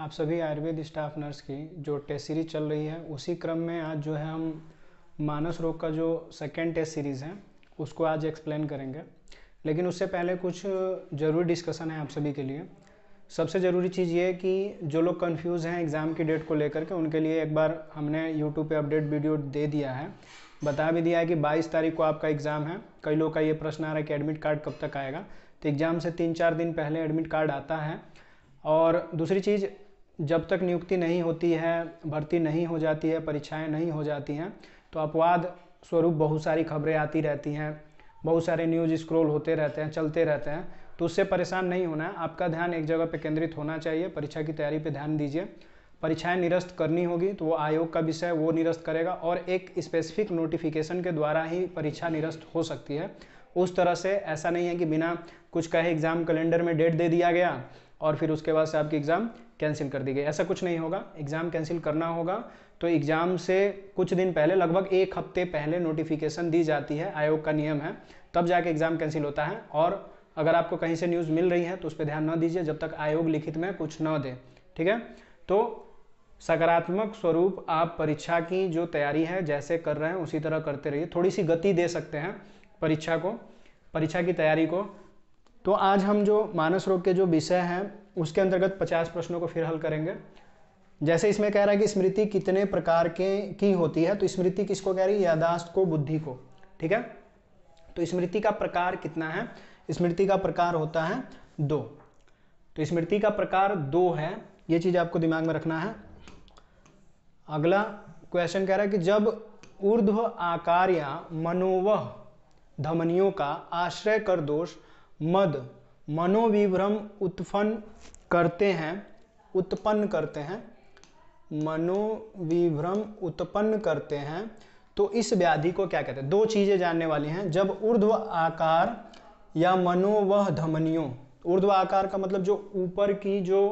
आप सभी Ayurveda staff nurse की जो टेस्ट सीरीज चल रही है उसी क्रम में आज जो है हम मानस रोग का जो सेकेंड टेस्ट सीरीज़ है उसको आज एक्सप्लेन करेंगे लेकिन उससे पहले कुछ ज़रूरी डिस्कशन है आप सभी के लिए सबसे ज़रूरी चीज़ ये है कि जो लोग कन्फ्यूज़ हैं एग्ज़ाम की डेट को लेकर के उनके लिए एक बार हमने यूट्यूब पे अपडेट वीडियो दे दिया है बता भी दिया है कि 22 तारीख को आपका एग्ज़ाम है कई लोग का ये प्रश्न आ रहा है कि एडमिट कार्ड कब तक आएगा तो एग्ज़ाम से तीन चार दिन पहले एडमिट कार्ड आता है और दूसरी चीज़ जब तक नियुक्ति नहीं होती है भर्ती नहीं हो जाती है परीक्षाएं नहीं हो जाती हैं तो अपवाद स्वरूप बहुत सारी खबरें आती रहती हैं बहुत सारे न्यूज स्क्रोल होते रहते हैं चलते रहते हैं तो उससे परेशान नहीं होना है आपका ध्यान एक जगह पर केंद्रित होना चाहिए परीक्षा की तैयारी पर ध्यान दीजिए परीक्षाएं निरस्त करनी होगी तो वो आयोग का विषय वो निरस्त करेगा और एक स्पेसिफिक नोटिफिकेशन के द्वारा ही परीक्षा निरस्त हो सकती है उस तरह से ऐसा नहीं है कि बिना कुछ कहे एग्ज़ाम कैलेंडर में डेट दे दिया गया और फिर उसके बाद से आपकी एग्ज़ाम कैंसिल कर दी गई ऐसा कुछ नहीं होगा एग्ज़ाम कैंसिल करना होगा तो एग्ज़ाम से कुछ दिन पहले लगभग एक हफ्ते पहले नोटिफिकेशन दी जाती है आयोग का नियम है तब जाके एग्ज़ाम कैंसिल होता है और अगर आपको कहीं से न्यूज़ मिल रही है तो उस पर ध्यान न दीजिए जब तक आयोग लिखित में कुछ न दे ठीक है तो सकारात्मक स्वरूप आप परीक्षा की जो तैयारी है जैसे कर रहे हैं उसी तरह करते रहिए थोड़ी सी गति दे सकते हैं परीक्षा को परीक्षा की तैयारी को तो आज हम जो मानस रोग के जो विषय हैं उसके अंतर्गत 50 प्रश्नों को फिर हल करेंगे जैसे इसमें कह रहा है कि स्मृति कितने प्रकार के की होती है तो स्मृति किसको कह रही है यादाश्त को बुद्धि को ठीक है तो स्मृति का प्रकार कितना है स्मृति का प्रकार होता है दो तो स्मृति का प्रकार दो है ये चीज़ आपको दिमाग में रखना है अगला क्वेश्चन कह रहा है कि जब ऊर्ध्व आकार या मनोवह धमनियों का आश्रय कर दोष मद मनोविभ्रम उत्पन्न करते हैं उत्पन्न करते हैं मनोविभ्रम उत्पन्न करते हैं तो इस व्याधि को क्या कहते हैं दो चीज़ें जानने वाली हैं जब ऊर्ध्व आकार या मनोवह धमनियों ऊर्ध्व आकार का मतलब जो ऊपर की जो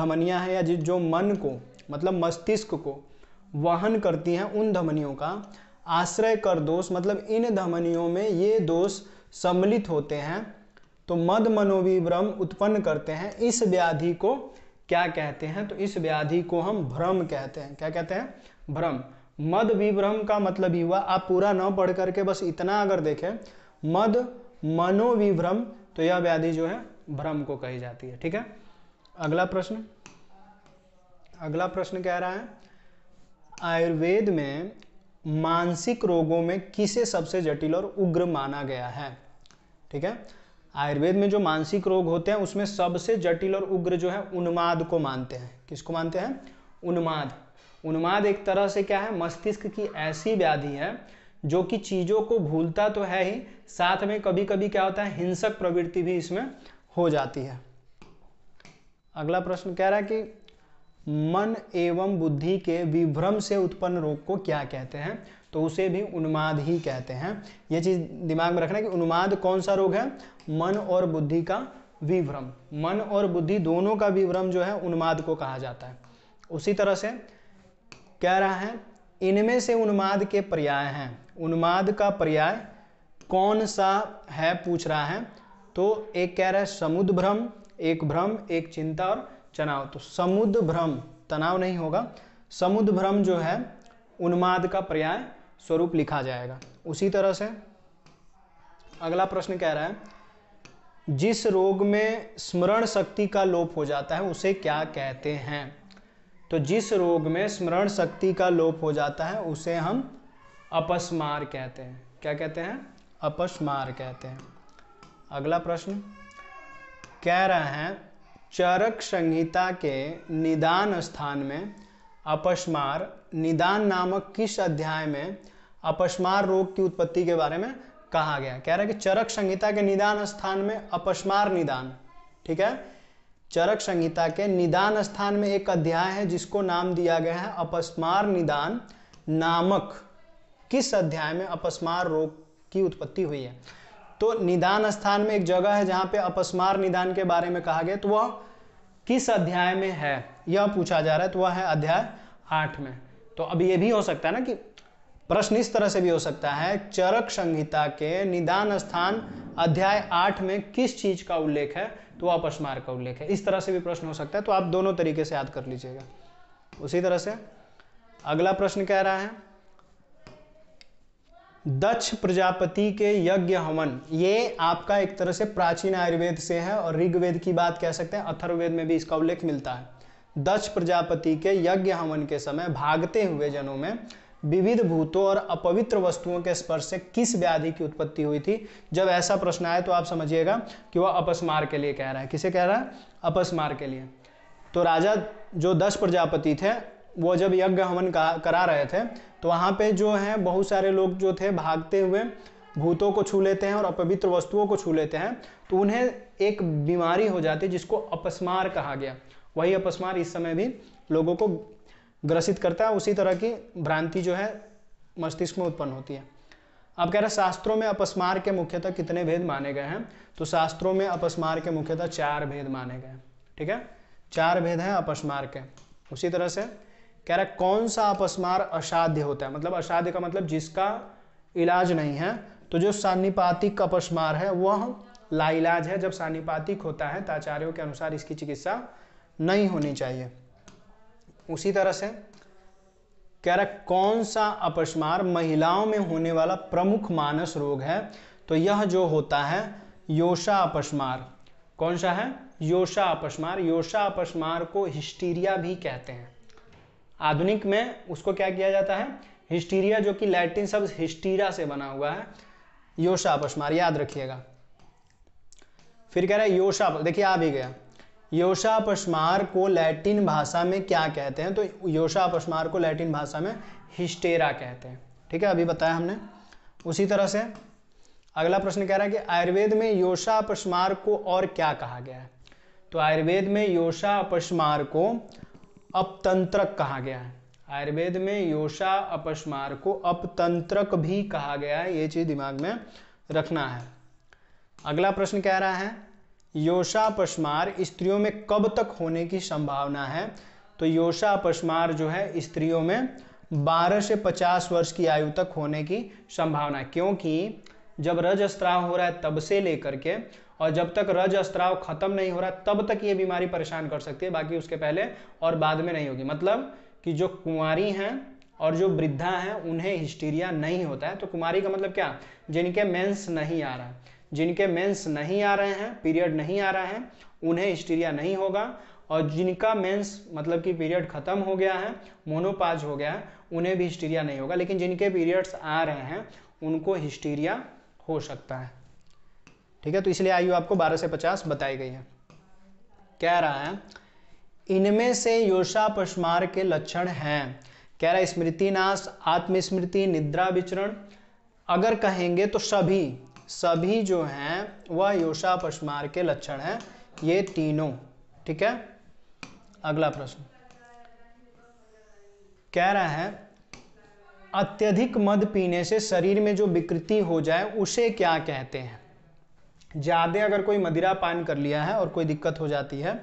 धमनियां हैं या जो मन को मतलब मस्तिष्क को वहन करती हैं उन धमनियों का आश्रय कर दोष मतलब इन धमनियों में ये दोष सम्मिलित होते हैं तो मद मनोवी भ्रम उत्पन्न करते हैं इस व्याधि को क्या कहते हैं तो इस व्याधि को हम भ्रम कहते हैं क्या कहते हैं भ्रम मद विभ्रम का मतलब ही हुआ आप पूरा ना पढ़ करके बस इतना अगर देखें मद मनोविभ्रम तो यह व्याधि जो है भ्रम को कही जाती है ठीक है अगला प्रश्न अगला प्रश्न कह रहा है आयुर्वेद में मानसिक रोगों में किसे सबसे जटिल और उग्र माना गया है ठीक है आयुर्वेद में जो मानसिक रोग होते हैं उसमें सबसे जटिल और उग्र जो है उन्माद को मानते हैं किसको मानते हैं उन्माद उन्माद एक तरह से क्या है मस्तिष्क की ऐसी व्याधि है जो कि चीज़ों को भूलता तो है ही साथ में कभी कभी क्या होता है हिंसक प्रवृत्ति भी इसमें हो जाती है अगला प्रश्न कह रहा है कि मन एवं बुद्धि के विभ्रम से उत्पन्न रोग को क्या कहते हैं तो उसे भी उन्माद ही कहते हैं ये चीज़ दिमाग में रखना कि उन्माद कौन सा रोग है मन और बुद्धि का विभ्रम मन और बुद्धि दोनों का विभ्रम जो है उन्माद को कहा जाता है उसी तरह से कह रहा है इनमें से उन्माद के पर्याय हैं उन्माद का पर्याय कौन सा है पूछ रहा है तो एक कह रहा है समुद्र भ्रम एक भ्रम एक चिंता और तनाव तो समुद्र भ्रम तनाव नहीं होगा समुद्र भ्रम जो है उन्माद का पर्याय स्वरूप लिखा जाएगा उसी तरह से अगला प्रश्न कह रहा है जिस रोग में स्मरण शक्ति का लोप हो जाता है उसे क्या कहते हैं तो जिस रोग में स्मरण शक्ति का लोप हो जाता है उसे हम अपस्मार कहते हैं क्या कहते हैं अपस्मार कहते हैं अगला प्रश्न कह रहे हैं चरक संहिता के निदान स्थान में अपस्मार निदान नामक किस अध्याय में अपस्मार रोग की उत्पत्ति के बारे में कहा गया कह रहा है कि चरक संहिता के निदान स्थान में अपस्मार निदान ठीक है चरक संहिता के निदान स्थान में एक अध्याय है जिसको नाम दिया गया है अपस्मार निदान नामक किस अध्याय में अपस्मार रोग की उत्पत्ति हुई है तो निदान स्थान में एक जगह है जहां पे अपस्मार निदान के बारे में कहा गया तो वह किस अध्याय में है यह पूछा जा रहा है तो वह है अध्याय आठ में तो अब यह भी हो सकता है ना कि प्रश्न इस तरह से भी हो सकता है चरक संहिता के निदान स्थान अध्याय आठ में किस चीज का उल्लेख है तो अपस्मार का उल्लेख है इस तरह से भी प्रश्न हो सकता है तो आप दोनों तरीके से याद कर लीजिएगा उसी तरह से अगला प्रश्न कह रहा है दक्ष प्रजापति के यज्ञ हवन ये आपका एक तरह से प्राचीन आयुर्वेद से है और ऋग्वेद की बात कह सकते हैं अथर्ववेद में भी इसका उल्लेख मिलता है दक्ष प्रजापति के यज्ञ हवन के समय भागते हुए जनों में विविध भूतों और अपवित्र वस्तुओं के स्पर्श से किस व्याधि की उत्पत्ति हुई थी जब ऐसा प्रश्न आए तो आप समझिएगा कि वह अपस्मार के लिए कह रहा है किसे कह रहा है अपस्मार के लिए तो राजा जो दस प्रजापति थे वो जब यज्ञ हवन करा रहे थे तो वहाँ पे जो है बहुत सारे लोग जो थे भागते हुए भूतों को छू लेते हैं और अपवित्र वस्तुओं को छू लेते हैं तो उन्हें एक बीमारी हो जाती है जिसको अपस्मार कहा गया वही अपस्मार इस समय भी लोगों को ग्रसित करता है उसी तरह की भ्रांति जो है मस्तिष्क में उत्पन्न होती है अब कह रहे हैं शास्त्रों में अपस्मार के मुख्यतः कितने भेद माने गए हैं तो शास्त्रों में अपस्मार के मुख्यतः चार भेद माने गए हैं ठीक है चार भेद हैं अपस्मार के उसी तरह से कह रहा है कौन सा अपस्मार असाध्य होता है मतलब असाध्य का मतलब जिसका इलाज नहीं है तो जो सानिपातिक अपस्मार है वह लाइलाज है जब सानिपातिक होता है तो आचार्यों के अनुसार इसकी चिकित्सा नहीं होनी चाहिए उसी तरह से कह रहा कौन सा अपस्मार महिलाओं में होने वाला प्रमुख मानस रोग है तो यह जो होता है योषा अपस्मार कौन सा है योषा अपस्मार योषा अपस्मार को हिस्टीरिया भी कहते हैं आधुनिक में उसको क्या किया जाता है हिस्टीरिया जो कि लैटिन शब्द हिस्टीरा से बना हुआ है योशा पशमार याद रखिएगा फिर कह रहा है योशा देखिए आ भी गया योशा पशमार को लैटिन भाषा में क्या कहते हैं तो योशा पशमार को लैटिन भाषा में हिस्टेरा कहते हैं ठीक है अभी बताया हमने उसी तरह से अगला प्रश्न कह रहा है कि आयुर्वेद में योशा पशमार को और क्या कहा गया है तो आयुर्वेद में योशा पशमार को अपतंत्रक कहा गया है आयुर्वेद में योषा अपस्मार को अपतंत्रक भी कहा गया है ये चीज दिमाग में रखना है अगला प्रश्न कह रहा है योषापस्मार स्त्रियों में कब तक होने की संभावना है तो योषा योषापस्मार जो है स्त्रियों में 12 से 50 वर्ष की आयु तक होने की संभावना क्योंकि जब रज स्त्राव हो रहा है तब से लेकर के और जब तक रज स्त्राव खत्म नहीं हो रहा तब तक ये बीमारी परेशान कर सकती है बाकी उसके पहले और बाद में नहीं होगी मतलब कि जो कुंवारी हैं और जो वृद्धा हैं उन्हें हिस्टीरिया नहीं होता है तो कुमारी का मतलब क्या जिनके मेंस नहीं आ रहा है जिनके मेंस नहीं आ रहे हैं पीरियड नहीं आ रहा है उन्हें हिस्टीरिया नहीं होगा और जिनका मेंस मतलब कि पीरियड खत्म हो गया है मोनोपाज हो गया है उन्हें भी हिस्टीरिया नहीं होगा लेकिन जिनके पीरियड्स आ रहे हैं उनको हिस्टीरिया हो सकता है ठीक है तो इसलिए आयु आपको 12 से 50 बताई गई है कह रहा है इनमें से योषा पशमार के लक्षण हैं कह रहा है स्मृति नाश आत्मस्मृति निद्रा विचरण अगर कहेंगे तो सभी सभी जो हैं वह योषा पशमार के लक्षण हैं ये तीनों ठीक है अगला प्रश्न कह रहा है अत्यधिक मद पीने से शरीर में जो विकृति हो जाए उसे क्या कहते हैं ज़्यादा अगर कोई मदिरा पान कर लिया है और कोई दिक्कत हो जाती है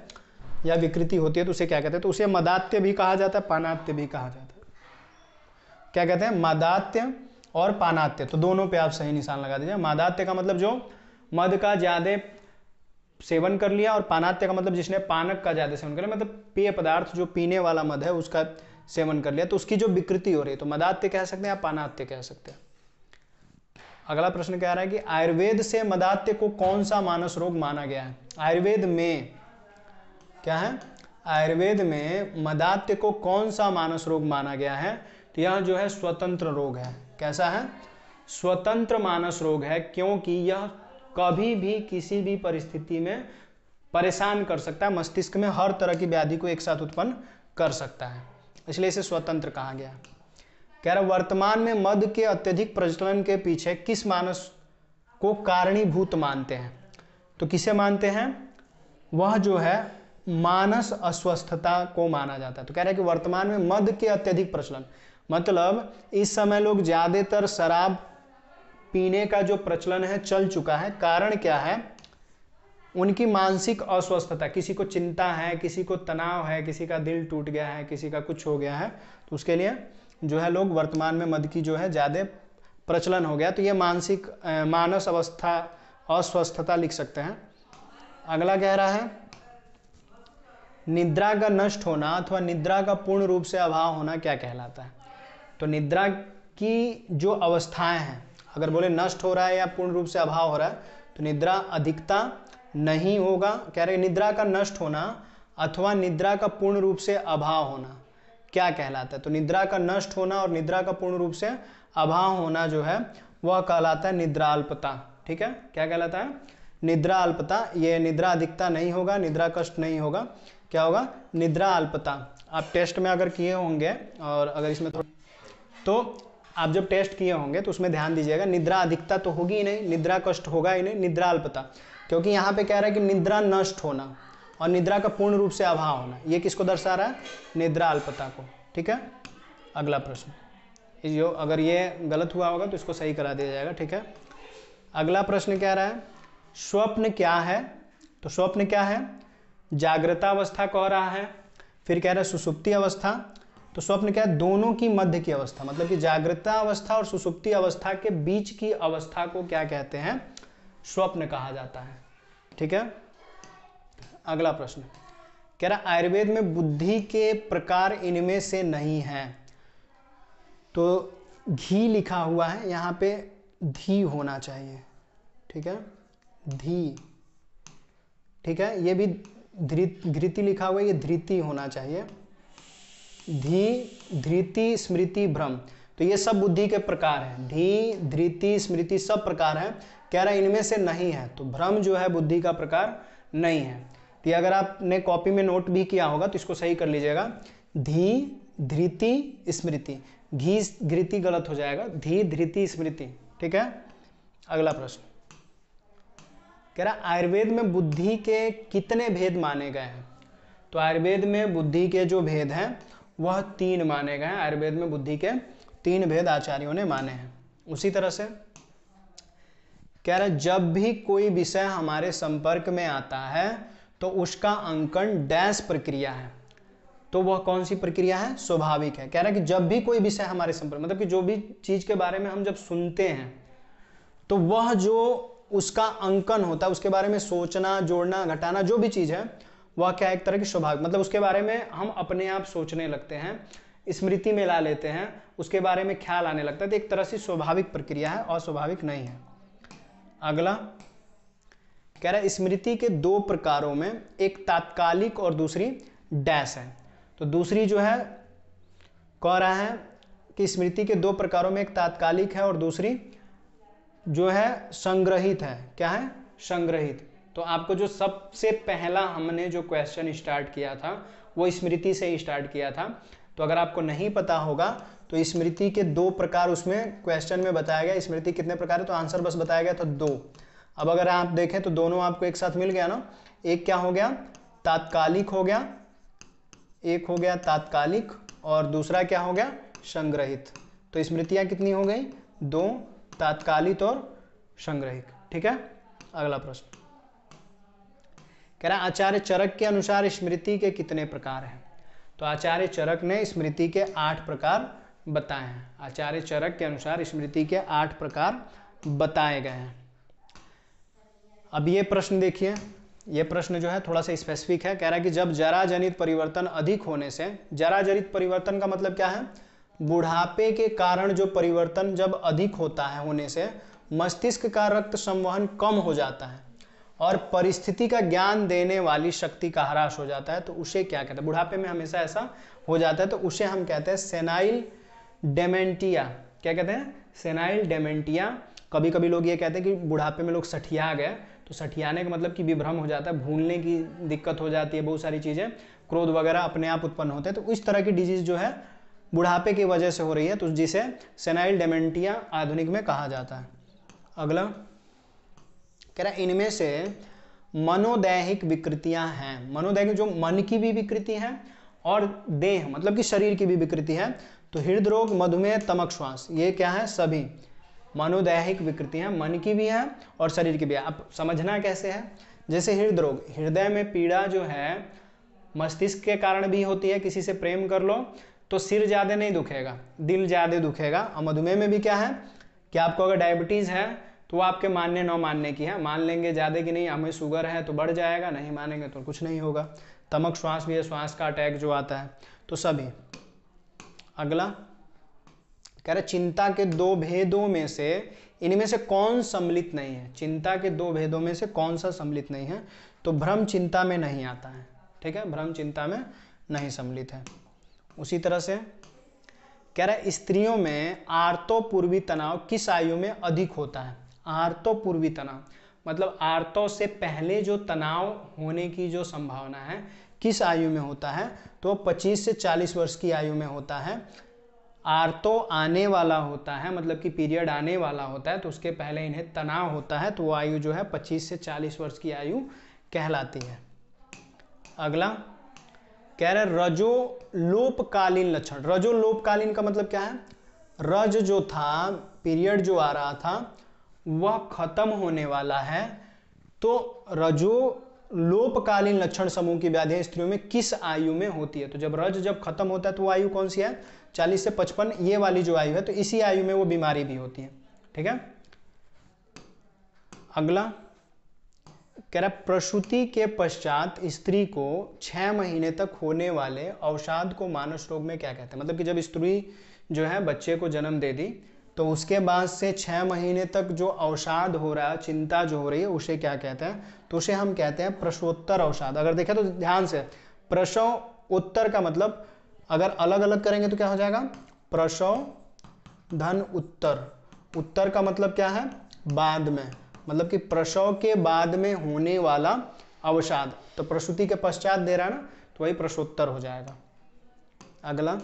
या विकृति होती है तो उसे क्या कहते हैं तो उसे मदात्य भी कहा जाता है पानात्य भी कहा जाता है क्या कहते हैं मदात्य और पानात्य तो दोनों पे आप सही निशान लगा दीजिए मदात्य का मतलब जो मद का ज़्यादा सेवन कर लिया और पानात्य का मतलब जिसने पानक का ज़्यादा सेवन कर लिया मतलब पेय पदार्थ जो पीने वाला मद है उसका सेवन कर लिया तो उसकी जो विकृति हो रही है तो मदात्य कह सकते हैं आप पानात्य कह सकते हैं अगला प्रश्न कह रहा है कि आयुर्वेद से मदात्य को कौन सा मानस रोग माना गया है आयुर्वेद में क्या है आयुर्वेद में मदात्य को कौन सा मानस रोग माना गया है तो यह जो है स्वतंत्र रोग है कैसा है स्वतंत्र मानस रोग है क्योंकि यह कभी भी किसी भी परिस्थिति में परेशान कर सकता है मस्तिष्क में हर तरह की व्याधि को एक साथ उत्पन्न कर सकता है इसलिए इसे स्वतंत्र कहा गया कह रहा वर्तमान में मद के अत्यधिक प्रचलन के पीछे किस मानस को कारणीभूत मानते हैं तो किसे मानते हैं वह जो है मानस अस्वस्थता को माना जाता है तो कह रहे हैं कि वर्तमान में मद के अत्यधिक प्रचलन मतलब इस समय लोग ज़्यादातर शराब पीने का जो प्रचलन है चल चुका है कारण क्या है उनकी मानसिक अस्वस्थता किसी को चिंता है किसी को तनाव है किसी का दिल टूट गया है किसी का कुछ हो गया है तो उसके लिए जो है लोग वर्तमान में मद की जो है ज़्यादा प्रचलन हो गया तो ये मानसिक मानस अवस्था अस्वस्थता लिख सकते हैं अगला कह रहा है निद्रा का नष्ट होना अथवा निद्रा का पूर्ण रूप से अभाव होना क्या कहलाता है तो निद्रा की जो अवस्थाएं हैं अगर बोले नष्ट हो रहा है या पूर्ण रूप से अभाव हो रहा है तो निद्रा अधिकता नहीं होगा कह रहे निद्रा का नष्ट होना अथवा निद्रा का पूर्ण रूप से अभाव होना क्या कहलाता है तो निद्रा का नष्ट होना और निद्रा का पूर्ण रूप से अभाव होना जो है वह कहलाता है अल्पता ठीक है क्या कहलाता है निद्रा अल्पता ये निद्रा अधिकता नहीं होगा निद्रा कष्ट नहीं होगा क्या होगा निद्रा अल्पता आप टेस्ट में अगर किए होंगे और अगर इसमें थोड़ा तो आप जब टेस्ट किए होंगे तो उसमें ध्यान दीजिएगा निद्रा अधिकता तो होगी ही नहीं निद्रा कष्ट होगा ही नहीं निद्रा अल्पता क्योंकि यहाँ पे कह रहा है कि निद्रा नष्ट होना और निद्रा का पूर्ण रूप से अभाव होना ये किसको दर्शा रहा है निद्रा अल्पता को ठीक है अगला प्रश्न जो अगर ये गलत हुआ होगा तो इसको सही करा दिया जाएगा ठीक है अगला प्रश्न कह रहा है स्वप्न क्या है तो स्वप्न क्या है जागृता अवस्था कह रहा है फिर कह रहा है सुसुप्ति अवस्था तो स्वप्न क्या है दोनों की मध्य की अवस्था मतलब कि जागृता अवस्था और सुसुप्ति अवस्था के बीच की अवस्था को क्या कहते हैं स्वप्न कहा जाता है ठीक है अगला प्रश्न कह रहा आयुर्वेद में बुद्धि के प्रकार इनमें से नहीं है तो घी लिखा हुआ है यहाँ पे धी होना चाहिए ठीक है धी ठीक है ये भी धृति लिखा हुआ है ये धृति होना चाहिए धी धृति स्मृति भ्रम तो ये सब बुद्धि के प्रकार हैं धी धृति स्मृति सब प्रकार हैं कह रहा है इनमें से नहीं है तो भ्रम जो है बुद्धि का प्रकार नहीं है तो अगर आपने कॉपी में नोट भी किया होगा तो इसको सही कर लीजिएगा धी धृति स्मृति घी घृति गलत हो जाएगा धी धृति स्मृति ठीक है अगला प्रश्न कह रहा आयुर्वेद में बुद्धि के कितने भेद माने गए हैं तो आयुर्वेद में बुद्धि के जो भेद हैं वह तीन माने गए हैं आयुर्वेद में बुद्धि के तीन भेद आचार्यों ने माने हैं उसी तरह से कह रहा जब भी कोई विषय हमारे संपर्क में आता है तो उसका अंकन डैश प्रक्रिया है तो वह कौन सी प्रक्रिया है स्वाभाविक है कह रहा है कि जब भी कोई विषय हमारे संपर्क मतलब कि जो भी चीज़ के बारे में हम जब सुनते हैं तो वह जो उसका अंकन होता है उसके बारे में सोचना जोड़ना घटाना जो भी चीज़ है वह क्या एक तरह की स्वाभाविक मतलब उसके बारे में हम अपने आप सोचने लगते हैं स्मृति में ला लेते हैं उसके बारे में ख्याल आने लगता है तो एक तरह से स्वाभाविक प्रक्रिया है और स्वाभाविक नहीं है अगला कह रहा है स्मृति के दो प्रकारों में एक तात्कालिक और दूसरी डैश है तो दूसरी जो है कह रहा है कि स्मृति के दो प्रकारों में एक तात्कालिक है और दूसरी जो है संग्रहित है क्या है संग्रहित तो आपको जो सबसे पहला हमने जो क्वेश्चन स्टार्ट किया था वो स्मृति से स्टार्ट किया था तो अगर आपको नहीं पता होगा तो स्मृति के दो प्रकार उसमें क्वेश्चन में बताया गया स्मृति कितने प्रकार है तो आंसर बस बताया गया था दो अब अगर आप देखें तो दोनों आपको एक साथ मिल गया ना एक क्या हो गया तात्कालिक हो गया एक हो गया तात्कालिक और दूसरा क्या हो गया संग्रहित तो स्मृतियां कितनी हो गई दो तात्कालिक और संग्रहित ठीक है अगला प्रश्न कह रहा आचार्य चरक के अनुसार स्मृति के कितने प्रकार हैं तो आचार्य चरक ने स्मृति के आठ प्रकार बताए हैं आचार्य चरक के अनुसार स्मृति के आठ प्रकार बताए गए हैं अब ये प्रश्न देखिए ये प्रश्न जो है थोड़ा सा स्पेसिफिक है कह रहा है कि जब जरा जनित परिवर्तन अधिक होने से जरा जनित परिवर्तन का मतलब क्या है बुढ़ापे के कारण जो परिवर्तन जब अधिक होता है होने से मस्तिष्क का रक्त संवहन कम हो जाता है और परिस्थिति का ज्ञान देने वाली शक्ति का ह्रास हो जाता है तो उसे क्या कहते हैं बुढ़ापे में हमेशा ऐसा हो जाता है तो उसे हम कहते हैं सेनाइल डेमेंटिया क्या कहते हैं सेनाइल डेमेंटिया कभी कभी लोग ये कहते हैं कि बुढ़ापे में लोग सठिया गए तो सठियाने का मतलब कि विभ्रम हो जाता है भूलने की दिक्कत हो जाती है बहुत सारी चीज़ें क्रोध वगैरह अपने आप उत्पन्न होते हैं तो इस तरह की डिजीज़ जो है बुढ़ापे की वजह से हो रही है तो जिसे सेनाइल डेमेंटिया आधुनिक में कहा जाता है अगला कह रहा है इनमें से मनोदैहिक विकृतियां हैं मनोदैहिक जो मन की भी विकृति है और देह मतलब कि शरीर की भी विकृति है तो हृदय रोग मधुमेह तमक श्वास ये क्या है सभी मनोदैहिक विकृतियाँ मन की भी है और शरीर की भी है अब समझना कैसे है जैसे हृदय रोग हृदय में पीड़ा जो है मस्तिष्क के कारण भी होती है किसी से प्रेम कर लो तो सिर ज़्यादा नहीं दुखेगा दिल ज़्यादा दुखेगा और मधुमेह में भी क्या है कि आपको अगर डायबिटीज़ है तो वो आपके मानने न मानने की है मान लेंगे ज़्यादा कि नहीं हमें शुगर है तो बढ़ जाएगा नहीं मानेंगे तो कुछ नहीं होगा तमक श्वास भी है श्वास का अटैक जो आता है तो सभी अगला कह रहे चिंता के दो भेदों में से इनमें से कौन सम्मिलित नहीं है चिंता के दो भेदों में से कौन सा सम्मिलित नहीं है तो भ्रम चिंता में नहीं आता है ठीक है भ्रम चिंता में नहीं सम्मिलित है उसी तरह से कह रहे स्त्रियों में आर्तो पूर्वी तनाव किस आयु में अधिक होता है आर्तो पूर्वी तनाव मतलब आर्तों से पहले जो तनाव होने की जो संभावना है किस आयु में होता है तो 25 से 40 वर्ष की आयु में होता है आर तो आने वाला होता है मतलब कि पीरियड आने वाला होता है तो उसके पहले इन्हें तनाव होता है तो वो आयु जो है 25 से 40 वर्ष की आयु कहलाती है अगला कह रहे रजो लोपकालीन लक्षण रजो लोपकालीन का मतलब क्या है रज जो था पीरियड जो आ रहा था वह खत्म होने वाला है तो रजो लोपकालीन लक्षण समूह की व्याधियां स्त्रियों में किस आयु में होती है तो जब रज जब खत्म होता है तो वो आयु कौन सी है चालीस से पचपन ये वाली जो आयु है तो इसी आयु में वो बीमारी भी होती है ठीक है अगला कह रहा है प्रसूति के पश्चात स्त्री को छह महीने तक होने वाले अवसाद को मानस रोग में क्या कहते हैं मतलब कि जब स्त्री जो है बच्चे को जन्म दे दी तो उसके बाद से छः महीने तक जो अवसाद हो रहा है चिंता जो हो रही है उसे क्या कहते हैं तो उसे हम कहते हैं प्रसवोत्तर अवसाद अगर देखें तो ध्यान से प्रसव उत्तर का मतलब अगर अलग अलग करेंगे तो क्या हो जाएगा प्रसव धन उत्तर उत्तर का मतलब क्या है बाद में मतलब कि प्रसव के बाद में होने वाला अवसाद तो प्रसूति के पश्चात दे रहा है ना तो वही प्रसोत्तर हो जाएगा अगला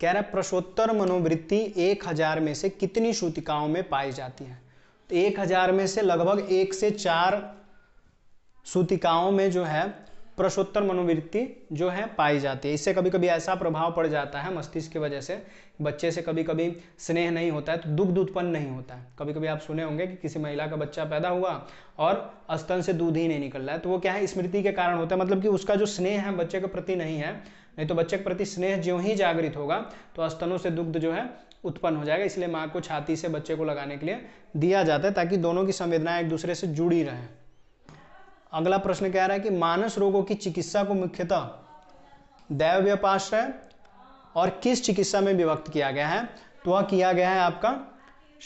कह रहा है प्रश्नोत्तर मनोवृत्ति एक हजार में से कितनी सूतिकाओं में पाई जाती है तो एक हजार में से लगभग एक से चार सूतिकाओं में जो है प्रश्नोत्तर मनोवृत्ति जो है पाई जाती है इससे कभी कभी ऐसा प्रभाव पड़ जाता है मस्तिष्क की वजह से बच्चे से कभी कभी स्नेह नहीं होता है तो दुग्ध उत्पन्न नहीं होता है कभी कभी आप सुने होंगे कि किसी महिला का बच्चा पैदा हुआ और स्तन से दूध ही नहीं निकल रहा है तो वो क्या है स्मृति के कारण होता है मतलब कि उसका जो स्नेह है बच्चे के प्रति नहीं है नहीं तो बच्चे के प्रति स्नेह जो ही जागृत होगा तो स्तनों से दुग्ध जो है उत्पन्न हो जाएगा इसलिए माँ को छाती से बच्चे को लगाने के लिए दिया जाता है ताकि दोनों की संवेदनाएं एक दूसरे से जुड़ी रहें अगला प्रश्न कह रहा है कि मानस रोगों की चिकित्सा को मुख्यतः दैव व्यापाश्रय और किस चिकित्सा में विभक्त किया गया है तो वह किया गया है आपका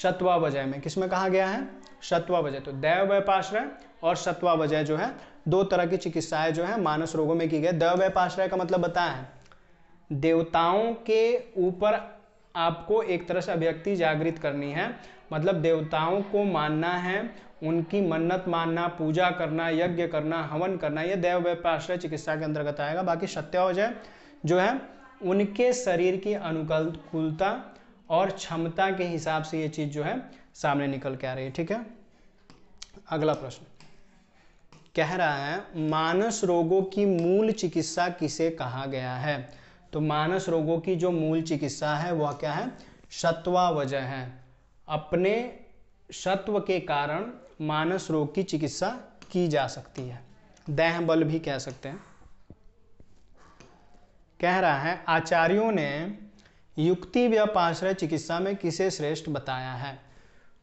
सत्वावजय में किसमें कहा गया है सत्वावजय तो दैव व्यापाश्रय और सत्वावजय जो है दो तरह की चिकित्साएं जो है मानस रोगों में की गई दैव व्यपाश्रय का मतलब बताया देवताओं के ऊपर आपको एक तरह से अभिव्यक्ति जागृत करनी है मतलब देवताओं को मानना है उनकी मन्नत मानना पूजा करना यज्ञ करना हवन करना यह दैव व्यपाश्रय चिकित्सा के अंतर्गत आएगा बाकी सत्यावजय जो है उनके शरीर की अनुकूलता और क्षमता के हिसाब से ये चीज़ जो है सामने निकल के आ रही है ठीक है अगला प्रश्न कह रहा है मानस रोगों की मूल चिकित्सा किसे कहा गया है तो मानस रोगों की जो मूल चिकित्सा है वह क्या है सत्वा वजह है अपने सत्व के कारण मानस रोग की चिकित्सा की जा सकती है देह बल भी कह सकते हैं कह रहा है आचार्यों ने युक्ति व्यपाश्रय चिकित्सा में किसे श्रेष्ठ बताया है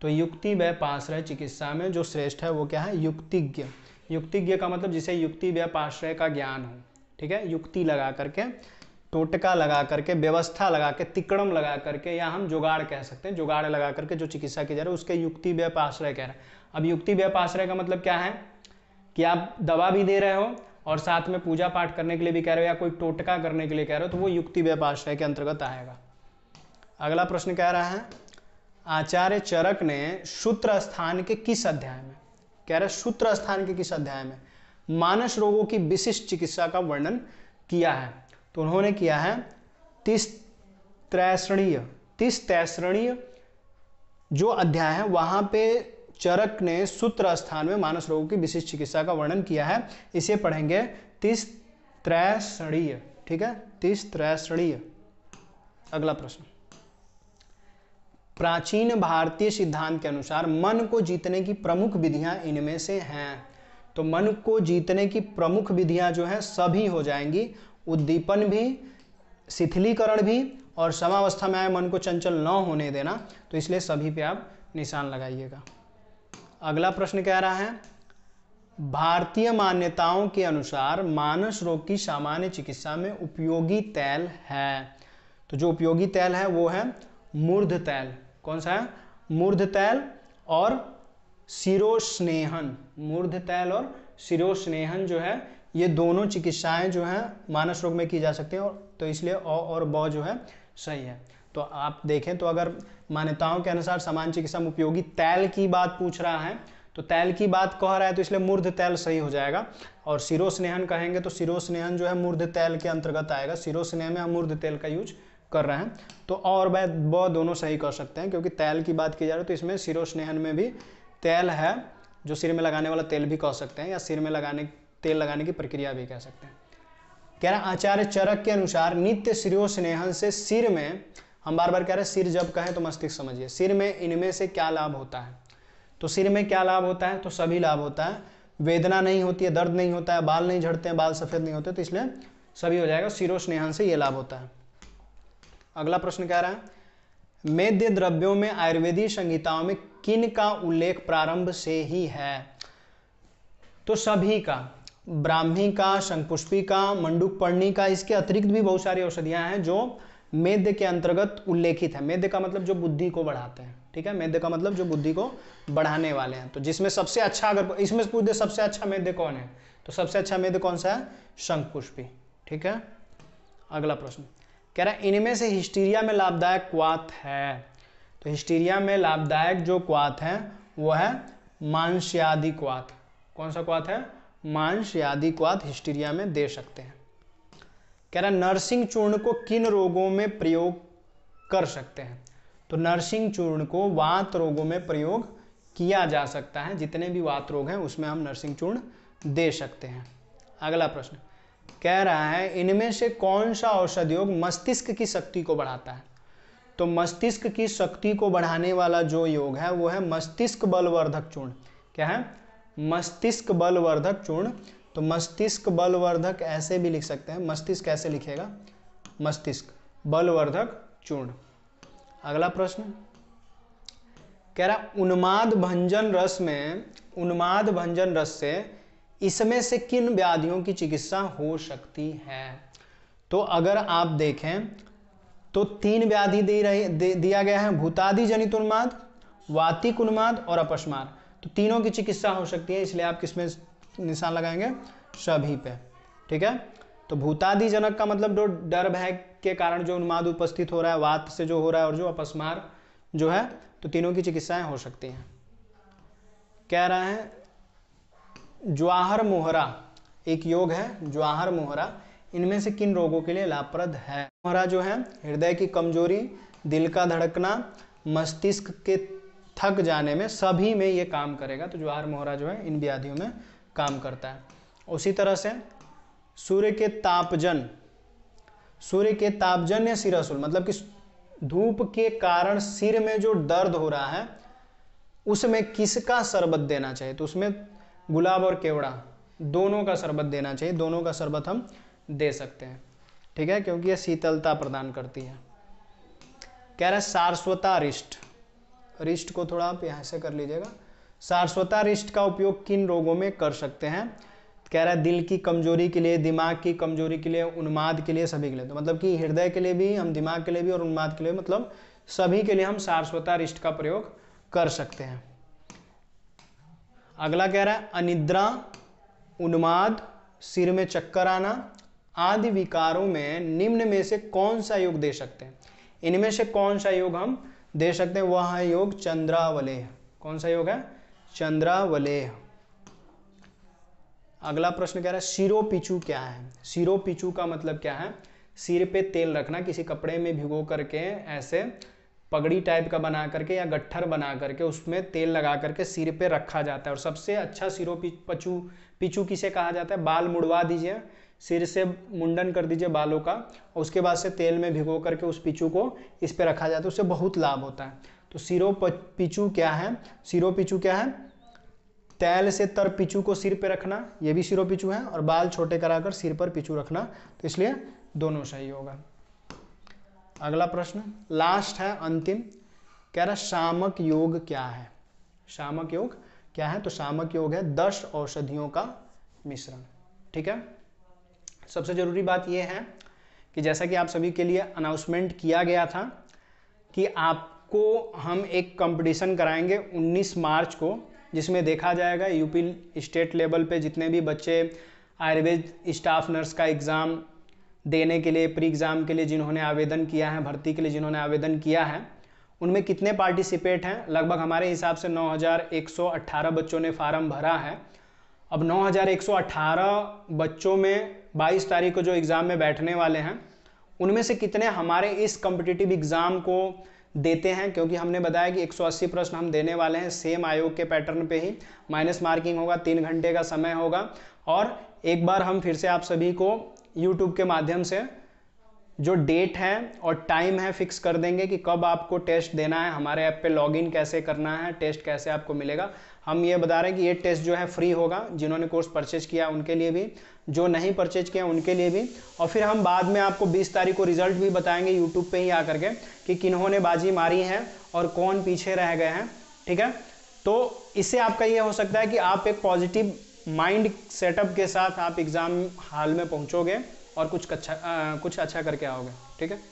तो युक्ति व्यपाश्रय चिकित्सा में जो श्रेष्ठ है वो क्या है युक्तिज्ञ युक्तिज्ञ का मतलब जिसे युक्ति व्यापाश्रय का ज्ञान हो ठीक है युक्ति लगा करके टोटका लगा करके व्यवस्था लगा के तिकड़म लगा करके या हम जुगाड़ कह सकते हैं जुगाड़ लगा करके जो चिकित्सा की जा रही है उसके युक्ति व्यापाश्रय कह रहे हैं अब युक्ति व्यापाश्रय का मतलब क्या है कि आप दवा भी दे रहे हो और साथ में पूजा पाठ करने के लिए भी कह रहे हो या कोई टोटका करने के लिए कह रहे हो तो वो युक्ति व्यापाश्रय के अंतर्गत आएगा अगला प्रश्न कह रहा है आचार्य चरक ने सूत्र स्थान के किस अध्याय में कह रहे सूत्र स्थान के किस अध्याय में मानस रोगों की विशिष्ट चिकित्सा का वर्णन किया है तो उन्होंने किया है तीस त्रैसणीय तीस तैसणीय जो अध्याय है वहां पे चरक ने सूत्र स्थान में मानस रोगों की विशिष्ट चिकित्सा का वर्णन किया है इसे पढ़ेंगे तीस त्रैसणीय ठीक है तीस त्रैसणीय अगला प्रश्न प्राचीन भारतीय सिद्धांत के अनुसार मन को जीतने की प्रमुख विधियां इनमें से हैं तो मन को जीतने की प्रमुख विधियां जो है सभी हो जाएंगी उद्दीपन भी शिथिलीकरण भी और समावस्था में आए मन को चंचल न होने देना तो इसलिए सभी पे आप निशान लगाइएगा अगला प्रश्न कह रहा है भारतीय मान्यताओं के अनुसार मानस रोग की सामान्य चिकित्सा में उपयोगी तैल है तो जो उपयोगी तैल है वो है मूर्ध तैल कौन सा है मूर्ध तैल और शिरोस्नेहन मूर्ध तैल और शिरोस्नेहन जो है ये दोनों चिकित्साएं जो हैं मानस रोग में की जा सकती हैं और तो इसलिए अ और ब जो है सही है तो आप देखें तो अगर मान्यताओं के अनुसार समान चिकित्सा उपयोगी तैल की बात पूछ रहा है तो तैल की बात कह रहा है तो इसलिए मूर्ध तैल सही हो जाएगा और सिरोस्नेहन कहेंगे तो शिरोस्नेहन जो है मूर्ध तैल के अंतर्गत आएगा सिरोस्नेह में हम मूर्ध तेल का यूज कर रहे हैं तो और व दोनों सही कर सकते हैं क्योंकि तैल की बात की जा रही है तो इसमें सिरो स्नेहन में भी तैल है जो सिर में लगाने वाला तेल भी कह सकते हैं या सिर में लगाने तेल लगाने की प्रक्रिया भी कह सकते हैं कह रहे हैं आचार्य चरक के अनुसार नित्य सिरो स्नेहन से सिर में हम बार बार कह रहे हैं सिर जब कहें तो मस्तिष्क समझिए सिर में इनमें से क्या लाभ होता है तो सिर में क्या लाभ होता है तो सभी लाभ होता है वेदना नहीं होती है दर्द नहीं होता है बाल नहीं झड़ते हैं बाल सफ़ेद नहीं होते तो इसलिए सभी हो जाएगा सिरो स्नेहन से ये लाभ होता है अगला प्रश्न कह रहा है मेद्य द्रव्यों में आयुर्वेदी संहिताओं में किन का उल्लेख प्रारंभ से ही है तो सभी का ब्राह्मी का शंखपुष्पी का पर्णी का इसके अतिरिक्त भी बहुत सारी औषधियां हैं जो मेद्य के अंतर्गत उल्लेखित है मेद्य का मतलब जो बुद्धि को बढ़ाते हैं ठीक है मेद्य का मतलब जो बुद्धि को बढ़ाने वाले हैं तो जिसमें सबसे अच्छा अगर इसमें पूछ दे सबसे अच्छा मेद्य कौन है तो सबसे अच्छा मेद्य कौन सा है शंखपुष्पी ठीक है अगला प्रश्न कह रहा है इनमें से हिस्टीरिया में लाभदायक क्वात है तो हिस्टीरिया में लाभदायक जो क्वात है वो है मांस्यादि क्वात कौन सा क्वात है मांस्यादि क्वात हिस्टीरिया में दे सकते हैं कह रहा है नर्सिंग चूर्ण को किन रोगों में प्रयोग कर सकते हैं तो नर्सिंग चूर्ण को वात रोगों में प्रयोग किया जा सकता है जितने भी वात रोग हैं उसमें हम नर्सिंग चूर्ण दे सकते हैं अगला प्रश्न कह रहा है इनमें से कौन सा औषध योग मस्तिष्क की शक्ति को बढ़ाता है तो मस्तिष्क की शक्ति को बढ़ाने वाला जो योग है वो है मस्तिष्क बलवर्धक चूर्ण क्या है मस्तिष्क बलवर्धक चूर्ण तो मस्तिष्क बलवर्धक ऐसे भी लिख सकते हैं मस्तिष्क कैसे लिखेगा मस्तिष्क बलवर्धक चूर्ण अगला प्रश्न कह रहा उन्माद भंजन रस में उन्माद भंजन रस से इसमें से किन व्याधियों की चिकित्सा हो सकती है तो अगर आप देखें तो तीन व्याधि दे रहे दे, दिया गया है भूतादि जनित उन्माद वातिक उन्माद और अपस्मार तो तीनों की चिकित्सा हो सकती है इसलिए आप किसमें निशान लगाएंगे सभी पे ठीक है तो भूतादि जनक का मतलब जो डर भय के कारण जो उन्माद उपस्थित हो रहा है वात से जो हो रहा है और जो अपस्मार जो है तो तीनों की चिकित्साएं हो सकती हैं कह रहे हैं ज्वाहर मोहरा एक योग है ज्वाहर मोहरा इनमें से किन रोगों के लिए लाभप्रद है मोहरा जो है हृदय की कमजोरी दिल का धड़कना मस्तिष्क के थक जाने में सभी में ये काम करेगा तो ज्वाहर मोहरा जो है इन व्याधियों में काम करता है उसी तरह से सूर्य के तापजन सूर्य के तापजन या सिरसुल मतलब कि धूप के कारण सिर में जो दर्द हो रहा है उसमें किसका शरबत देना चाहिए तो उसमें गुलाब और केवड़ा दोनों का शरबत देना चाहिए दोनों का शरबत हम दे सकते हैं ठीक है क्योंकि यह शीतलता प्रदान करती है कह रहे है सारस्वता रिष्ट रिष्ट को थोड़ा आप यहाँ से कर लीजिएगा सारस्वता रिष्ट का उपयोग किन रोगों में कर सकते हैं कह रहा है दिल की कमजोरी के लिए दिमाग की कमजोरी के लिए उन्माद के लिए सभी के लिए तो मतलब कि हृदय के लिए भी हम दिमाग के लिए भी और उन्माद के लिए मतलब सभी के लिए हम सारस्वता रिष्ट का प्रयोग कर सकते हैं अगला कह रहा है अनिद्रा उन्माद सिर में चक्कर आना आदि विकारों में निम्न में से कौन सा योग दे सकते हैं इनमें से कौन सा योग हम दे सकते हैं वह है योग चंद्रावलेह कौन सा योग है चंद्रावलेह अगला प्रश्न कह रहा है सिरो पिचू क्या है सिरो पिचू का मतलब क्या है सिर पे तेल रखना किसी कपड़े में भिगो करके ऐसे पगड़ी टाइप का बना करके या गट्ठर बना करके उसमें तेल लगा करके सिर पे रखा जाता है और सबसे अच्छा सिरो पिचू पिचू किसे कहा जाता है बाल मुड़वा दीजिए सिर से मुंडन कर दीजिए बालों का और उसके बाद से तेल में भिगो करके उस पिचू को इस पर रखा जाता है उससे बहुत लाभ होता है तो सिरो पिचू क्या है सिरो पिचू क्या है तेल से तर पिचू को सिर पे रखना ये भी सिरो पिचू है और बाल छोटे कराकर सिर पर पिचू रखना तो इसलिए दोनों सही होगा अगला प्रश्न लास्ट है अंतिम कह रहा शामक योग क्या है शामक योग क्या है तो शामक योग है दस औषधियों का मिश्रण ठीक है सबसे ज़रूरी बात यह है कि जैसा कि आप सभी के लिए अनाउंसमेंट किया गया था कि आपको हम एक कंपटीशन कराएंगे 19 मार्च को जिसमें देखा जाएगा यूपी स्टेट लेवल पे जितने भी बच्चे आयुर्वेद स्टाफ नर्स का एग्ज़ाम देने के लिए प्री एग्ज़ाम के लिए जिन्होंने आवेदन किया है भर्ती के लिए जिन्होंने आवेदन किया है उनमें कितने पार्टिसिपेट हैं लगभग हमारे हिसाब से 9,118 बच्चों ने फार्म भरा है अब 9,118 बच्चों में 22 तारीख को जो एग्ज़ाम में बैठने वाले हैं उनमें से कितने हमारे इस कम्पिटिटिव एग्ज़ाम को देते हैं क्योंकि हमने बताया कि 180 प्रश्न हम देने वाले हैं सेम आयोग के पैटर्न पे ही माइनस मार्किंग होगा तीन घंटे का समय होगा और एक बार हम फिर से आप सभी को यूट्यूब के माध्यम से जो डेट है और टाइम है फिक्स कर देंगे कि कब आपको टेस्ट देना है हमारे ऐप पे लॉगिन कैसे करना है टेस्ट कैसे आपको मिलेगा हम ये बता रहे हैं कि ये टेस्ट जो है फ्री होगा जिन्होंने कोर्स परचेज किया उनके लिए भी जो नहीं परचेज किया उनके लिए भी और फिर हम बाद में आपको 20 तारीख को रिजल्ट भी बताएंगे यूट्यूब पे ही आकर के कि किन्होंने ने बाजी मारी है और कौन पीछे रह गए हैं ठीक है तो इससे आपका ये हो सकता है कि आप एक पॉजिटिव माइंड सेटअप के साथ आप एग्ज़ाम हाल में पहुंचोगे और कुछ अच्छा आ, कुछ अच्छा करके आओगे ठीक है